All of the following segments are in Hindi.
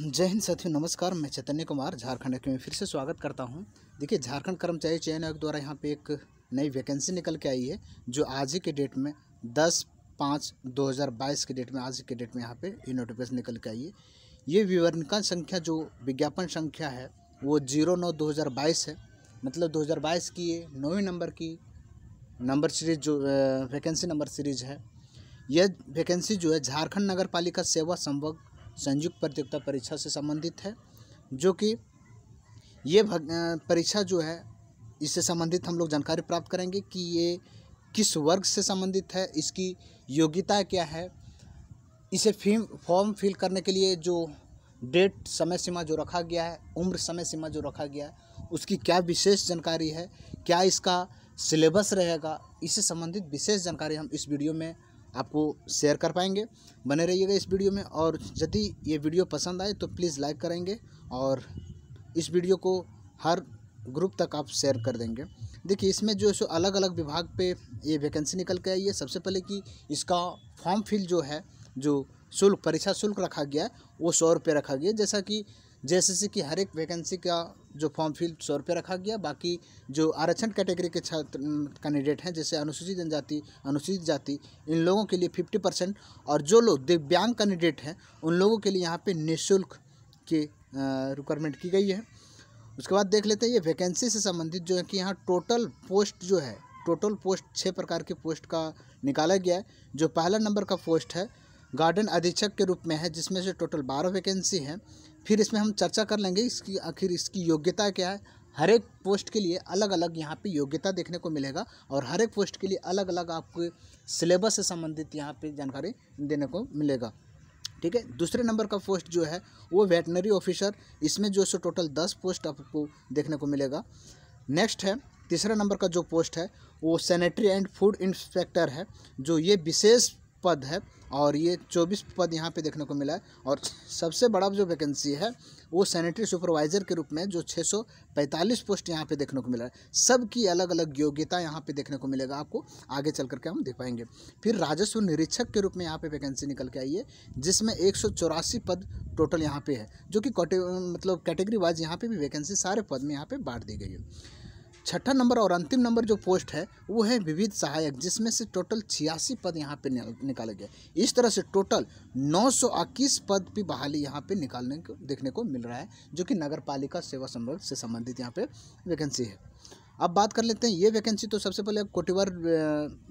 जय हिंद साथियों नमस्कार मैं चैतन्य कुमार झारखंड में फिर से स्वागत करता हूं देखिए झारखंड कर्मचारी चयन आयोग द्वारा यहां पे एक नई वैकेंसी निकल के आई है जो आज ही के डेट में 10 पाँच 2022 के डेट में आज के डेट में यहाँ पे ये नोटिफिकेशन निकल के आई है ये विवरणिका संख्या जो विज्ञापन संख्या है वो जीरो नौ दो हज़ार बाईस है मतलब दो हज़ार बाईस की ये नौवीं नंबर की नंबर सीरीज जो वैकेंसी नंबर सीरीज है यह वैकेंसी जो है झारखंड नगर पालिका सेवा संभव संयुक्त प्रतियोगिता परीक्षा से संबंधित है जो कि ये परीक्षा जो है इससे संबंधित हम लोग जानकारी प्राप्त करेंगे कि ये किस वर्ग से संबंधित है इसकी योग्यता क्या है इसे फीम फॉर्म फिल करने के लिए जो डेट समय सीमा जो रखा गया है उम्र समय सीमा जो रखा गया है उसकी क्या विशेष जानकारी है क्या इसका सिलेबस रहेगा इससे संबंधित विशेष जानकारी हम इस वीडियो में आपको शेयर कर पाएंगे बने रहिएगा इस वीडियो में और यदि ये वीडियो पसंद आए तो प्लीज़ लाइक करेंगे और इस वीडियो को हर ग्रुप तक आप शेयर कर देंगे देखिए इसमें जो सो अलग अलग विभाग पे ये वैकेंसी निकल के आई है सबसे पहले कि इसका फॉर्म फिल जो है जो शुल्क परीक्षा शुल्क रखा गया है वो सौ रुपये रखा गया जैसा कि जैसे कि हर एक वैकेंसी का जो फॉर्म फिल सौ रुपये रखा गया बाकी जो आरक्षण कैटेगरी के छात्र कैंडिडेट हैं जैसे अनुसूचित जनजाति अनुसूचित जाति इन लोगों के लिए फिफ्टी परसेंट और जो लोग दिव्यांग कैंडिडेट हैं उन लोगों के लिए यहाँ पर निःशुल्क की रिक्वायरमेंट की गई है उसके बाद देख लेते हैं ये वैकेंसी से संबंधित जो है कि यहाँ टोटल पोस्ट जो है टोटल पोस्ट छः प्रकार के पोस्ट का निकाला गया है जो पहला नंबर का पोस्ट है गार्डन अधीक्षक के रूप में है जिसमें से टोटल बारह वैकेंसी हैं फिर इसमें हम चर्चा कर लेंगे इसकी आखिर इसकी योग्यता क्या है हर एक पोस्ट के लिए अलग अलग यहाँ पे योग्यता देखने को मिलेगा और हर एक पोस्ट के लिए अलग अलग आपको सिलेबस से संबंधित यहाँ पे जानकारी देने को मिलेगा ठीक है दूसरे नंबर का पोस्ट जो है वो वेटनरी ऑफिसर इसमें जो सो टोटल दस पोस्ट आपको देखने को मिलेगा नेक्स्ट है तीसरा नंबर का जो पोस्ट है वो सैनिटरी एंड फूड इंस्पेक्टर है जो ये विशेष पद है और ये चौबीस पद यहाँ पे देखने को मिला है और सबसे बड़ा जो वैकेंसी है वो सैनिटरी सुपरवाइज़र के रूप में जो 645 पोस्ट यहाँ पे देखने को मिला है सबकी अलग अलग योग्यता यहाँ पे देखने को मिलेगा आपको आगे चल करके हम देख पाएंगे फिर राजस्व निरीक्षक के रूप में यहाँ पे वैकेंसी निकल के आई है जिसमें एक पद टोटल यहाँ पर है जो कि मतलब कैटेगरी वाइज यहाँ पर भी वैकेंसी सारे पद में यहाँ पर बांट दी गई है छठा नंबर और अंतिम नंबर जो पोस्ट है वो है विविध सहायक जिसमें से टोटल छियासी पद यहाँ पे निकाले गए इस तरह से टोटल नौ पद भी बहाली यहाँ पे निकालने को देखने को मिल रहा है जो कि नगर पालिका सेवा संबंध से संबंधित यहाँ पे वैकेंसी है अब बात कर लेते हैं ये वैकेंसी तो सबसे पहले कोटिवर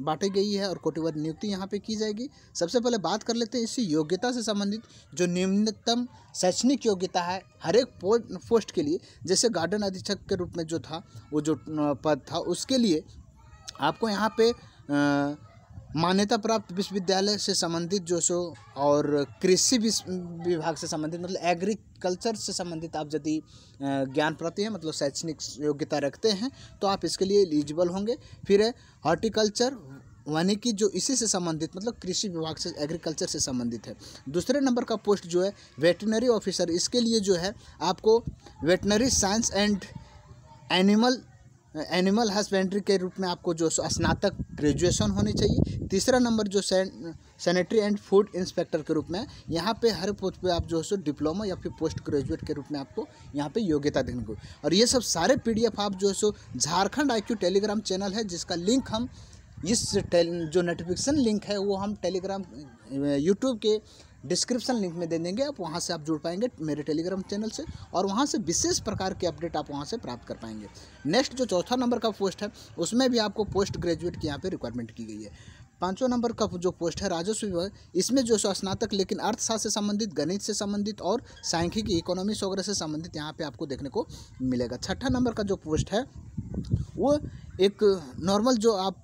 बांटी गई है और कोटिवर नियुक्ति यहाँ पे की जाएगी सबसे पहले बात कर लेते हैं इसी योग्यता से संबंधित जो न्यूनतम शैक्षणिक योग्यता है हर एक पोस्ट के लिए जैसे गार्डन अधीक्षक के रूप में जो था वो जो पद था उसके लिए आपको यहाँ पे आ, मान्यता प्राप्त विश्वविद्यालय से संबंधित जो सो और कृषि विभाग से संबंधित मतलब एग्रीकल्चर से संबंधित आप यदि ज्ञान प्राप्ति है मतलब शैक्षणिक योग्यता रखते हैं तो आप इसके लिए एलिजिबल होंगे फिर है हॉर्टिकल्चर कि जो इसी से संबंधित मतलब कृषि विभाग से एग्रीकल्चर से संबंधित है दूसरे नंबर का पोस्ट जो है वेटनरी ऑफिसर इसके लिए जो है आपको veterinary science and animal animal husbandry के रूप में आपको जो स्नातक ग्रेजुएशन होनी चाहिए तीसरा नंबर जो सैनिटरी एंड फूड इंस्पेक्टर के रूप में यहाँ पे हर पोस्ट पे आप जो है सो डिप्लोमा या फिर पोस्ट ग्रेजुएट के रूप में आपको यहाँ पे योग्यता देने को और ये सब सारे पीडीएफ आप जो है सो झारखंड आई टेलीग्राम चैनल है जिसका लिंक हम इस जो नोटिफिकेशन लिंक है वो हम टेलीग्राम यूट्यूब के डिस्क्रिप्शन लिंक में दे देंगे आप वहाँ से आप जुड़ पाएंगे मेरे टेलीग्राम चैनल से और वहाँ से विशेष प्रकार के अपडेट आप वहाँ से प्राप्त कर पाएंगे नेक्स्ट जो चौथा नंबर का पोस्ट है उसमें भी आपको पोस्ट ग्रेजुएट की यहाँ पर रिक्वायरमेंट की गई है पाँचों नंबर का जो पोस्ट है राजस्व विभाग इसमें जो स्नातक लेकिन अर्थशास्त्र से संबंधित गणित से संबंधित और सांख्यिकी इकोनॉमिक्स वगैरह से संबंधित यहाँ पे आपको देखने को मिलेगा छठा नंबर का जो पोस्ट है वो एक नॉर्मल जो आप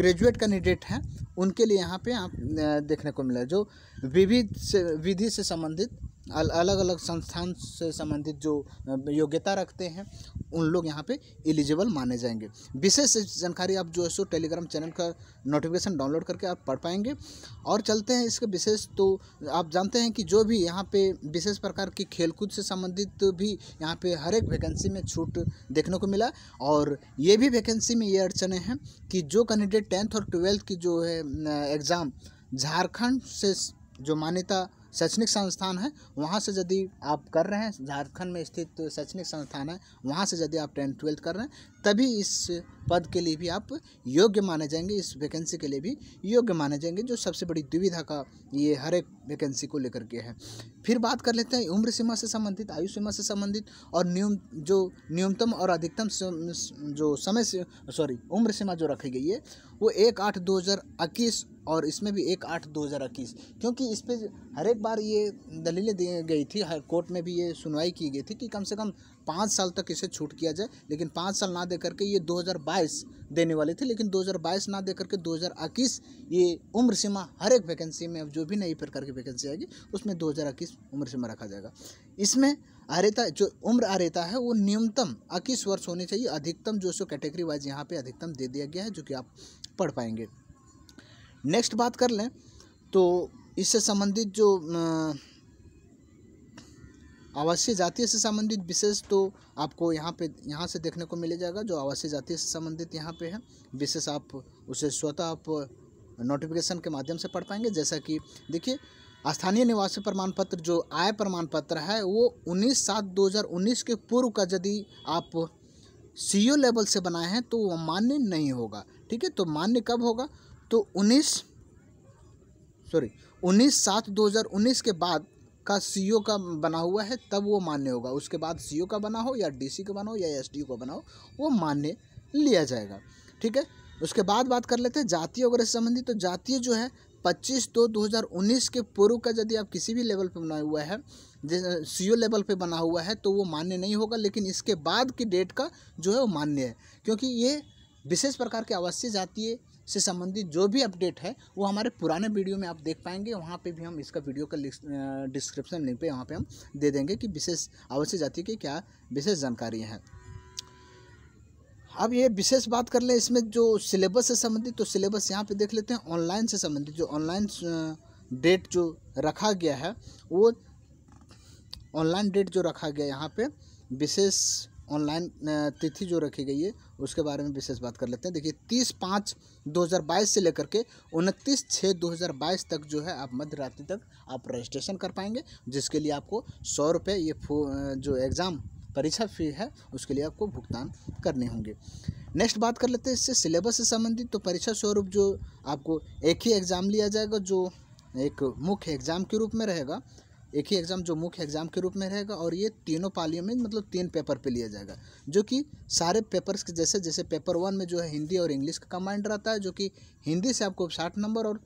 ग्रेजुएट कैंडिडेट हैं उनके लिए यहाँ पे आप देखने को मिला जो विविध से विधि से संबंधित अलग अलग संस्थान से संबंधित जो योग्यता रखते हैं उन लोग यहाँ पे एलिजिबल माने जाएंगे विशेष जानकारी आप जो है सो टेलीग्राम चैनल का नोटिफिकेशन डाउनलोड करके आप पढ़ पाएंगे और चलते हैं इसके विशेष तो आप जानते हैं कि जो भी यहाँ पे विशेष प्रकार की खेलकूद से संबंधित भी यहाँ पे हर एक वैकेंसी में छूट देखने को मिला और ये भी वैकेंसी में ये अड़चने हैं कि जो कैंडिडेट टेंथ और ट्वेल्थ की जो है एग्ज़ाम झारखंड से जो मान्यता शैक्षणिक संस्थान है वहाँ से यदि आप कर रहे हैं झारखंड में स्थित शैक्षणिक संस्थान है वहाँ से यदि आप टेंथ ट्वेल्थ कर रहे हैं तभी इस पद के लिए भी आप योग्य माने जाएंगे इस वैकेंसी के लिए भी योग्य माने जाएंगे जो सबसे बड़ी दुविधा का ये हर एक वैकेंसी को लेकर के है फिर बात कर लेते हैं उम्र सीमा से संबंधित आयु सीमा से संबंधित और न्यून जो न्यूनतम और अधिकतम जो समय से सॉरी उम्र सीमा जो रखी गई है वो एक आठ दो हज़ार इक्कीस और इसमें भी एक आठ दो हज़ार इक्कीस क्योंकि इस पर हर एक बार ये दलीलें दी गई थी हर कोर्ट में भी ये सुनवाई की गई थी कि कम से कम पाँच साल तक इसे छूट किया जाए लेकिन पाँच साल ना दे करके ये 2022 देने वाले थे लेकिन 2022 ना दे करके 2021 ये उम्र सीमा हर एक वैकेंसी में अब जो भी नई प्रकार की वैकेंसी आएगी उसमें 2021 उम्र सीमा रखा जाएगा इसमें आर्यता जो उम्र आर्यता है वो न्यूनतम इक्कीस वर्ष होनी चाहिए अधिकतम जो सो कैटेगरी वाइज यहाँ पर अधिकतम दे दिया गया है जो कि आप पढ़ पाएंगे नेक्स्ट बात कर लें तो इससे संबंधित जो आवासीय जाति से संबंधित विशेष तो आपको यहाँ पे यहाँ से देखने को मिल जाएगा जो आवासीय जाति से संबंधित यहाँ पे है विशेष आप उसे स्वतः आप नोटिफिकेशन के माध्यम से पढ़ पाएंगे जैसा कि देखिए स्थानीय निवासी प्रमाण पत्र जो आय प्रमाण पत्र है वो उन्नीस सात उन्नीस के पूर्व का यदि आप सी लेवल से बनाए हैं तो वह मान्य नहीं होगा ठीक है तो मान्य कब होगा तो उन्नीस सॉरी उन्नीस सात उन्नीस के बाद का सी का बना हुआ है तब वो मान्य होगा उसके बाद सी का बना हो या डी का बना हो या एस का बना हो वो मान्य लिया जाएगा ठीक है उसके बाद बात कर लेते हैं जातीय वगैरह इस संबंधी तो जातीय जो है 25 दो 2019 के पूर्व का यदि आप किसी भी लेवल पे बना हुआ है सी ओ लेवल पे बना हुआ है तो वो मान्य नहीं होगा लेकिन इसके बाद की डेट का जो है वो मान्य है क्योंकि ये विशेष प्रकार के आवासीय जातीय से संबंधित जो भी अपडेट है वो हमारे पुराने वीडियो में आप देख पाएंगे वहाँ पे भी हम इसका वीडियो का डिस्क्रिप्शन लिंक पे वहाँ पे हम दे देंगे कि विशेष आवश्यक जाति की क्या विशेष जानकारी है अब ये विशेष बात कर लें इसमें जो सिलेबस से संबंधित तो सिलेबस यहाँ पर देख लेते हैं ऑनलाइन से संबंधित जो ऑनलाइन डेट जो रखा गया है वो ऑनलाइन डेट जो रखा गया यहाँ पर विशेष ऑनलाइन तिथि जो रखी गई है उसके बारे में विशेष बात कर लेते हैं देखिए तीस पाँच दो हज़ार बाईस से लेकर के उनतीस छः दो हज़ार बाईस तक जो है आप मध्य रात्रि तक आप रजिस्ट्रेशन कर पाएंगे जिसके लिए आपको सौ रुपये ये जो एग्ज़ाम परीक्षा फी है उसके लिए आपको भुगतान करने होंगे नेक्स्ट बात कर लेते हैं इससे सिलेबस से संबंधित तो परीक्षा स्वरूप जो आपको एक ही एग्ज़ाम लिया जाएगा जो एक मुख्य एग्ज़ाम के रूप में रहेगा एक ही एग्ज़ाम जो मुख्य एग्ज़ाम के रूप में रहेगा और ये तीनों पालियों में मतलब तीन पेपर पे लिया जाएगा जो कि सारे पेपर्स के जैसे जैसे पेपर वन में जो है हिंदी और इंग्लिश का कंबाइंड रहता है जो कि हिंदी से आपको साठ नंबर और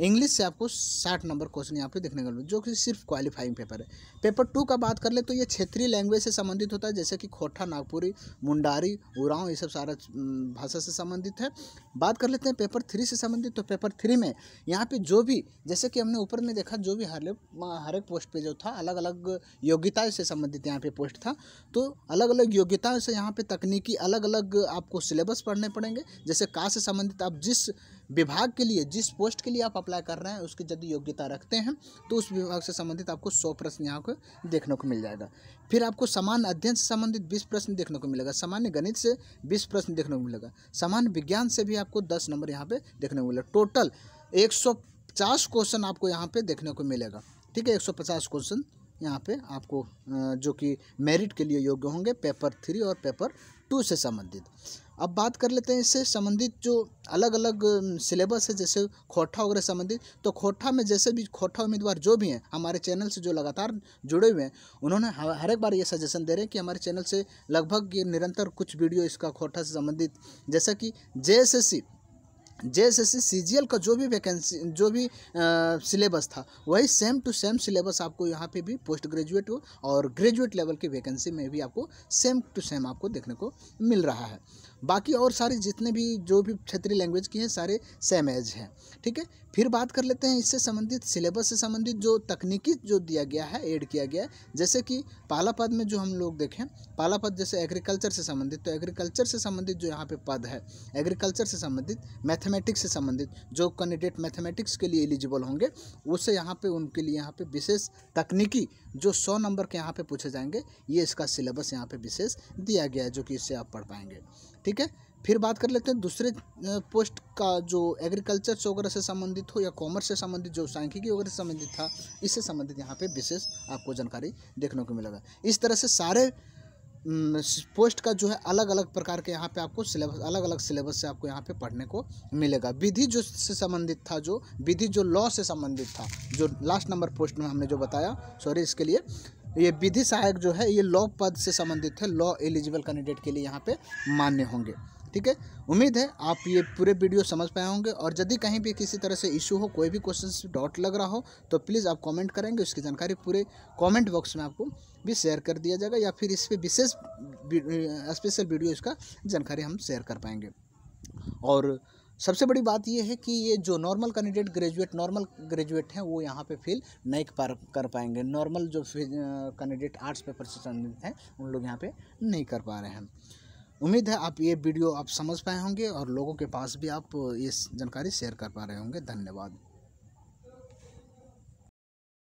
इंग्लिश से आपको साठ नंबर क्वेश्चन यहाँ पे देखने को मिले जो कि सिर्फ क्वालिफाइंग पेपर है पेपर टू का बात कर ले तो ये क्षेत्रीय लैंग्वेज से संबंधित होता है जैसे कि खोटा नागपुरी मुंडारी उरांव ये सब सारा भाषा से संबंधित है बात कर लेते हैं पेपर थ्री से संबंधित तो पेपर थ्री में यहाँ पर जो भी जैसे कि हमने ऊपर में देखा जो भी हर हर एक पोस्ट पर जो था अलग अलग योग्यताओं से संबंधित यहाँ पर पोस्ट था तो अलग अलग योग्यताओं से यहाँ पर तकनीकी अलग अलग आपको सिलेबस पढ़ने पड़ेंगे जैसे का से संबंधित आप जिस विभाग के लिए जिस पोस्ट के लिए आप अप्लाई कर रहे हैं उसकी यदि योग्यता रखते हैं तो उस विभाग से संबंधित आपको सौ प्रश्न यहाँ को देखने को मिल जाएगा फिर आपको सामान्य अध्ययन से संबंधित बीस प्रश्न देखने को मिलेगा सामान्य गणित से बीस प्रश्न देखने को मिलेगा सामान्य विज्ञान से भी आपको दस नंबर यहाँ पे देखने को मिलेगा टोटल एक सौ पचास क्वेश्चन आपको यहाँ पर देखने को मिलेगा ठीक है एक सौ पचास क्वेश्चन यहाँ पे आपको जो कि मेरिट के लिए योग्य होंगे पेपर थ्री और पेपर टू से संबंधित अब बात कर लेते हैं इससे संबंधित जो अलग अलग सिलेबस है जैसे खोठा वगैरह संबंधित तो खोठा में जैसे भी खोठा उम्मीदवार जो भी हैं हमारे चैनल से जो लगातार जुड़े हुए हैं उन्होंने हर एक बार ये सजेशन दे रहे हैं कि हमारे चैनल से लगभग ये निरंतर कुछ वीडियो इसका खोठा से संबंधित जैसा कि जे जे एस एस सी का जो भी वैकेंसी जो भी सिलेबस था वही सेम टू सेम सिलेबस आपको यहाँ पे भी पोस्ट ग्रेजुएट और ग्रेजुएट लेवल की वैकेंसी में भी आपको सेम टू सेम आपको देखने को मिल रहा है बाकी और सारी जितने भी जो भी क्षेत्रीय लैंग्वेज की हैं सारे सेम एज हैं ठीक है फिर बात कर लेते हैं इससे संबंधित सिलेबस से संबंधित जो तकनीकी जो दिया गया है ऐड किया गया है जैसे कि पाला पद में जो हम लोग देखें पाला पद जैसे एग्रीकल्चर से संबंधित तो एग्रीकल्चर से संबंधित जो यहाँ पे पद है एग्रीकल्चर से संबंधित मैथमेटिक्स से संबंधित जो कैंडिडेट मैथमेटिक्स के लिए एलिजिबल होंगे उससे यहाँ पर उनके लिए यहाँ पर विशेष तकनीकी जो सौ नंबर के यहाँ पर पूछे जाएंगे ये इसका सिलेबस यहाँ पर विशेष दिया गया है जो कि इससे आप पढ़ पाएंगे ठीक है फिर बात कर लेते हैं दूसरे पोस्ट का जो एग्रीकल्चर से वगैरह से संबंधित हो या कॉमर्स से संबंधित जो सांख्यिकी वगैरह से संबंधित था इससे संबंधित यहाँ पे विशेष आपको जानकारी देखने को मिलेगा इस तरह से सारे पोस्ट का जो है अलग अलग प्रकार के यहाँ पे आपको सिलेबस अलग अलग सिलेबस से आपको यहाँ पे पढ़ने को मिलेगा विधि जो से संबंधित था जो विधि जो लॉ से संबंधित था जो लास्ट नंबर पोस्ट में हमने जो बताया सॉरी इसके लिए ये विधि सहायक जो है ये लॉ पद से संबंधित है लॉ एलिजिबल कैंडिडेट के लिए यहाँ पे मान्य होंगे ठीक है उम्मीद है आप ये पूरे वीडियो समझ पाए होंगे और यदि कहीं भी किसी तरह से इशू हो कोई भी क्वेश्चन डॉट लग रहा हो तो प्लीज़ आप कमेंट करेंगे उसकी जानकारी पूरे कमेंट बॉक्स में आपको भी शेयर कर दिया जाएगा या फिर इस पर विशेष स्पेशल वीडियो इसका जानकारी हम शेयर कर पाएंगे और सबसे बड़ी बात यह है कि ये जो normal candidate graduate normal graduate हैं वो यहाँ पे फिल नहीं कर पाएंगे नॉर्मल जो कैंडिडेट आर्ट्स पेपर से संबंधित हैं उन लोग यहाँ पे नहीं कर पा रहे हैं उम्मीद है आप ये वीडियो आप समझ पाए होंगे और लोगों के पास भी आप ये जानकारी शेयर कर पा रहे होंगे धन्यवाद